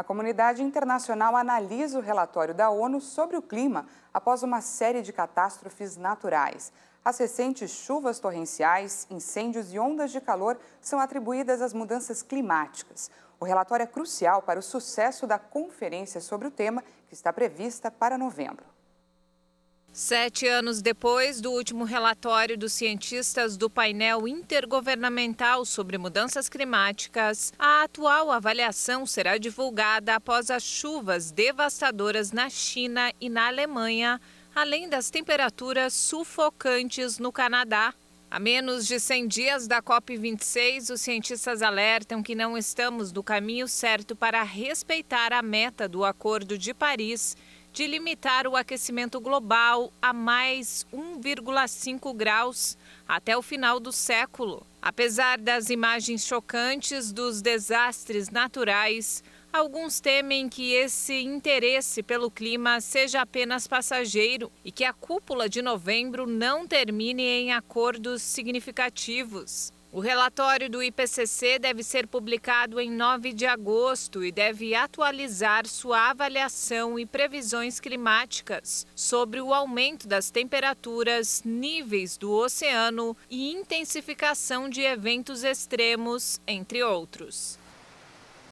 A comunidade internacional analisa o relatório da ONU sobre o clima após uma série de catástrofes naturais. As recentes chuvas torrenciais, incêndios e ondas de calor são atribuídas às mudanças climáticas. O relatório é crucial para o sucesso da conferência sobre o tema, que está prevista para novembro. Sete anos depois do último relatório dos cientistas do painel intergovernamental sobre mudanças climáticas, a atual avaliação será divulgada após as chuvas devastadoras na China e na Alemanha, além das temperaturas sufocantes no Canadá. A menos de 100 dias da COP26, os cientistas alertam que não estamos no caminho certo para respeitar a meta do Acordo de Paris de limitar o aquecimento global a mais 1,5 graus até o final do século. Apesar das imagens chocantes dos desastres naturais, alguns temem que esse interesse pelo clima seja apenas passageiro e que a cúpula de novembro não termine em acordos significativos. O relatório do IPCC deve ser publicado em 9 de agosto e deve atualizar sua avaliação e previsões climáticas sobre o aumento das temperaturas, níveis do oceano e intensificação de eventos extremos, entre outros.